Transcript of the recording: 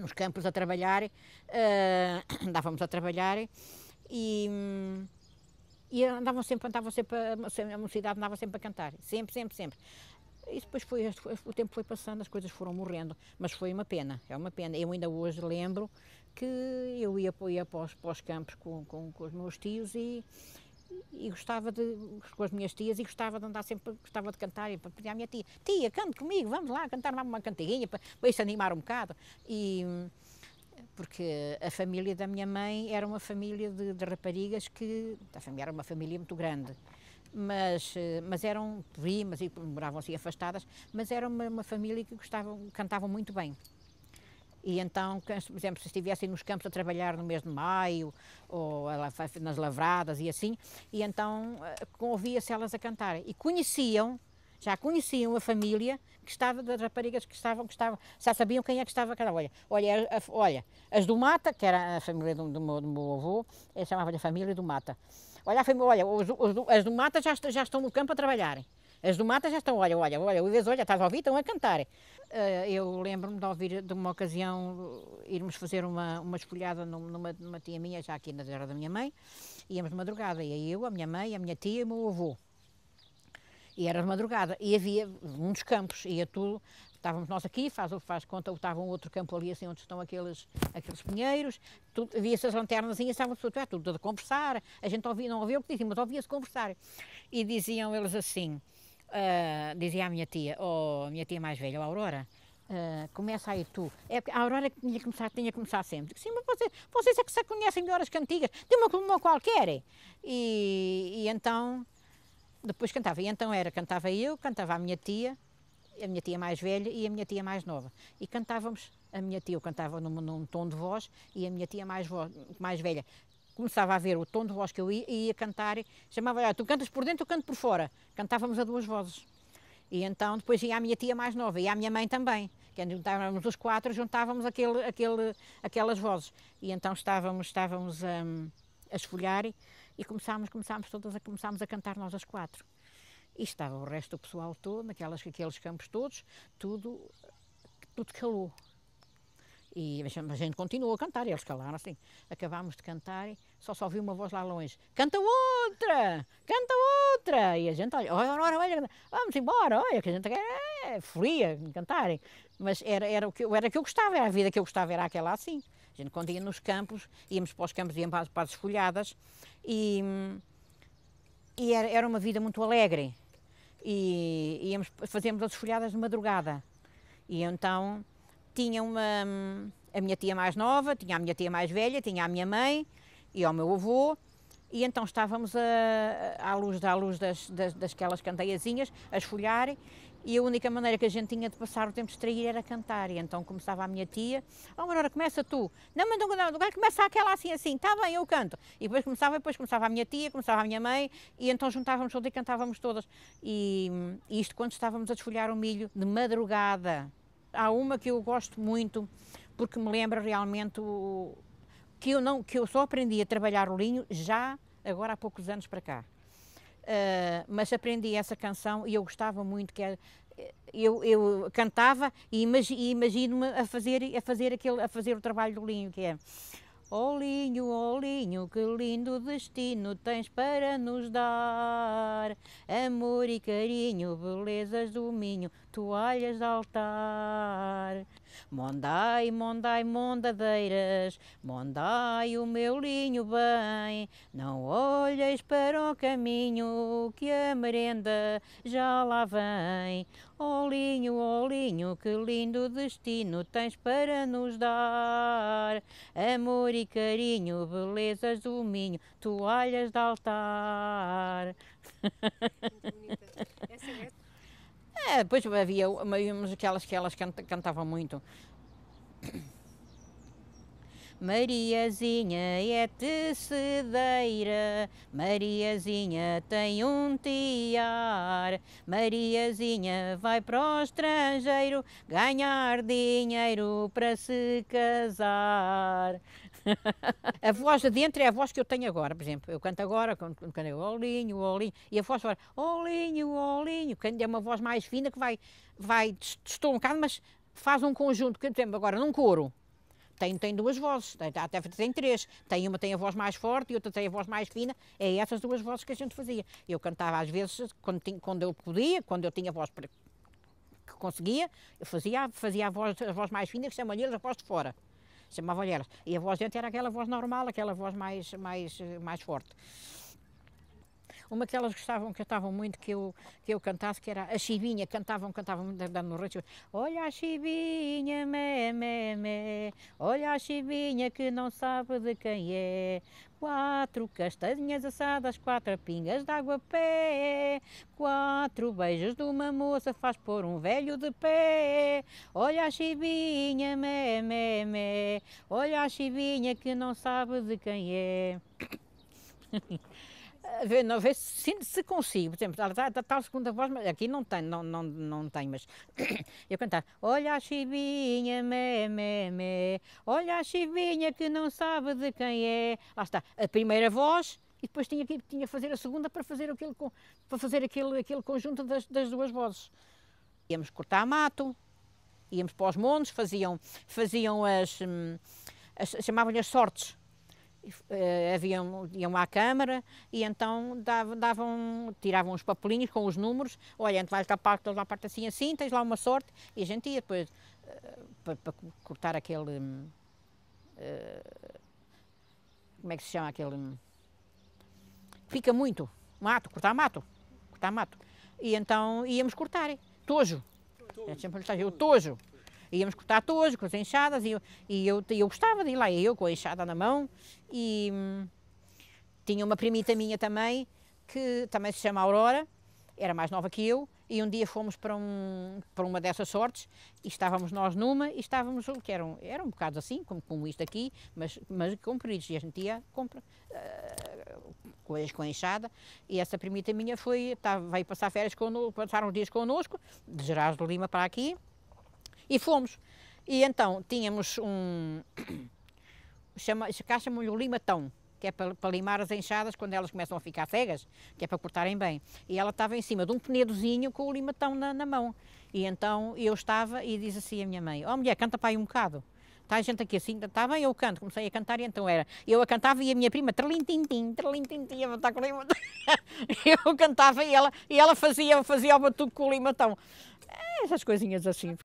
nos campos a trabalhar, uh, andávamos a trabalhar e, e andavam sempre, andavam sempre, a, a mocidade andava sempre a cantar, sempre, sempre, sempre. E depois foi, o tempo foi passando, as coisas foram morrendo, mas foi uma pena, é uma pena. Eu ainda hoje lembro que eu ia, ia para, os, para os campos com, com, com os meus tios e e gostava de, com as minhas tias, e gostava de andar sempre, gostava de cantar, e para pedir à minha tia, tia, cante comigo, vamos lá cantar uma cantiguinha, para, isso animar um bocado. E, porque a família da minha mãe era uma família de, de raparigas que, a família era uma família muito grande, mas, mas eram primas e moravam assim afastadas, mas era uma, uma família que gostavam, cantavam muito bem. E então, por exemplo, se estivessem nos campos a trabalhar no mês de maio, ou nas lavradas e assim, e então eh, ouvia-se elas a cantarem. E conheciam, já conheciam a família que estava, das raparigas que estavam, que estavam já sabiam quem é que estava cada. Olha, olha, é, é, olha, as do Mata, que era a família do, do, meu, do meu avô, eh, chamava-lhe a família do Mata. Olha, a família, olha os, os, as do Mata já, já estão no campo a trabalharem. As do mata já estão, olha, olha, olha, vezes, olha, estás a ouvir, estão a cantar. Eh, eu lembro-me de ouvir, de uma ocasião, eh, irmos fazer uma, uma espolhada numa, numa tia minha, já aqui na terra da minha mãe, íamos de madrugada, ia eu, a minha mãe, a minha tia e o meu avô. E era de madrugada, e havia uns campos, ia tudo, estávamos nós aqui, faz, faz conta, estava um outro campo ali, assim, onde estão aqueles, aqueles pinheiros, tudo, havia essas lanternas e estavam tudo, é ah, tudo a conversar, a gente ouvia, não ouvia o que diziam, mas ouvia-se conversar. E diziam eles assim, Uh, dizia à minha tia, ou a minha tia mais velha, a Aurora, uh, começa aí tu. É, a Aurora tinha que começar, tinha que começar sempre. Digo, sim, mas vocês, vocês é que se conhecem melhor as cantigas, de uma coluna qualquer. É. E, e então, depois cantava. E então era, cantava eu, cantava a minha tia, a minha tia mais velha e a minha tia mais nova. E cantávamos, a minha tia eu cantava num, num tom de voz e a minha tia mais, mais velha começava a ver o tom de voz que eu ia, ia cantar, chamava ah, tu cantas por dentro, eu canto por fora. Cantávamos a duas vozes. E então depois ia a minha tia mais nova, e a minha mãe também. Que juntávamos os quatro, juntávamos aquele, aquele, aquelas vozes. E então estávamos, estávamos a, hum, a esfolhar e, e começámos, começámos todas a, começámos a cantar nós as quatro. E estava o resto do pessoal todo, naquelas, aqueles campos todos, tudo, tudo calou. E a gente continuou a cantar, eles calaram assim. Acabámos de cantar só só ouvi uma voz lá longe. Canta outra! Canta outra! E a gente olha, olha, olha, olha vamos embora, olha, que a gente era é, folia cantarem. Mas era, era, o que, era o que eu gostava, era a vida que eu gostava, era aquela assim. A gente quando ia nos campos, íamos para os campos, íamos para, para as folhadas e, e era, era uma vida muito alegre. E íamos, fazíamos as folhadas de madrugada. E então tinha uma. A minha tia mais nova, tinha a minha tia mais velha, tinha a minha mãe, e ao meu avô, e então estávamos a, à luz, à luz das, das, dasquelas candeiazinhas, a esfolharem, e a única maneira que a gente tinha de passar o tempo de era cantar. E então começava a minha tia, ó oh, Aurora, começa tu. Não, mas não, não, não, começa aquela assim, assim, está bem, eu canto. E depois começava, depois começava a minha tia, começava a minha mãe, e então juntávamos todos e cantávamos todas. E, e isto quando estávamos a desfolhar o milho, de madrugada. Há uma que eu gosto muito, porque me lembra realmente o, que eu, não, que eu só aprendi a trabalhar o linho já agora há poucos anos para cá. Uh, mas aprendi essa canção e eu gostava muito que era, eu, eu cantava e imagino-me a fazer a fazer aquele a fazer o trabalho do linho que é Olinho, oh olinho, que lindo destino tens para nos dar. Amor e carinho, belezas do minho, toalhas de altar. Mondai, mondai, mondadeiras, mondai o meu linho bem, não olheis para o caminho que a merenda já lá vem. Olinho, oh olinho, oh que lindo destino tens para nos dar. Amor e carinho, belezas do minho, toalhas de altar. depois havia umas aquelas que elas canta, cantavam muito. Mariazinha é tecedeira, Mariazinha tem um tiar, Mariazinha vai para o estrangeiro ganhar dinheiro para se casar. a voz de dentro é a voz que eu tenho agora, por exemplo. Eu canto agora, quando, quando eu olinho, olinho, e a voz fora, olinho, olinho, é uma voz mais fina que vai, vai estou um bocado, mas faz um conjunto, que exemplo, agora num coro. Tem, tem duas vozes, tem, até tem três. Tem uma tem a voz mais forte e outra tem a voz mais fina. É essas duas vozes que a gente fazia. Eu cantava às vezes quando, quando eu podia, quando eu tinha voz que conseguia, eu fazia, fazia a, voz, a voz mais fina, que chamam-lhe a voz de fora chamavam-lhe elas. E a voz dentro era aquela voz normal, aquela voz mais, mais, mais forte. Uma que elas gostavam, cantavam muito, que eu, que eu cantasse, que era a Chivinha, cantavam, cantavam muito, dando no rancho. Olha a Chivinha, mé, mé, mé, olha a Chivinha que não sabe de quem é. Quatro castanhas assadas, quatro pingas d'água pé, quatro beijos de uma moça faz pôr um velho de pé. Olha a chivinha, mé, mé, mé, olha a chivinha que não sabe de quem é. a ver, não, a ver se, se consigo, por exemplo, a tá, tá, tá tal segunda voz, mas aqui não tem, não, não, não tem, mas eu cantar, olha a chibinha, me, me, me, olha a chibinha que não sabe de quem é. Lá está, a primeira voz e depois tinha que tinha fazer a segunda para fazer aquele, para fazer aquele, aquele conjunto das, das duas vozes. Íamos cortar mato, íamos para os montes, faziam, faziam as, hum, as chamavam-lhe as sortes eh, haviam, iam à Câmara e então davam, davam, tiravam os papelinhos com os números, olha, vais da parte, lá parte assim, assim, tens lá uma sorte, e a gente ia depois eh, para, para, cortar aquele. Hum, eh, como é que se chama aquele. Hum, Fica muito, mato, cortar mato, cortar mato. E então íamos cortar, tojo. tojo. É sempre o tojo íamos cortar todos com as enxadas e, eu, e eu, eu gostava de ir lá, eu com a enxada na mão. E hum, tinha uma primita minha também, que também se chama Aurora, era mais nova que eu, e um dia fomos para, um, para uma dessas sortes e estávamos nós numa e estávamos, que eram, era um bocado assim, como, como isto aqui, mas, mas compridos, e a gente ia compra, uh, com, a, enxada, e essa primita minha foi, tá, veio passar férias connosco, passaram uns dias connosco, de Gerardo Lima para aqui, e fomos. E então tínhamos um. Chama, cá chamam-lhe o limatão, que é para, para, limar as enxadas quando elas começam a ficar cegas, que é para cortarem bem. E ela estava em cima de um penedozinho com o limatão na, na mão. E então eu estava e diz assim a minha mãe: Ó oh, mulher, canta para aí um bocado está a gente aqui assim, está bem, eu canto, comecei a cantar e então era, eu a cantava e a minha prima, trelintintim, trelintintim, a botar com limatão, eu cantava e ela, e ela fazia, fazia o batuque com o limatão, essas coisinhas assim.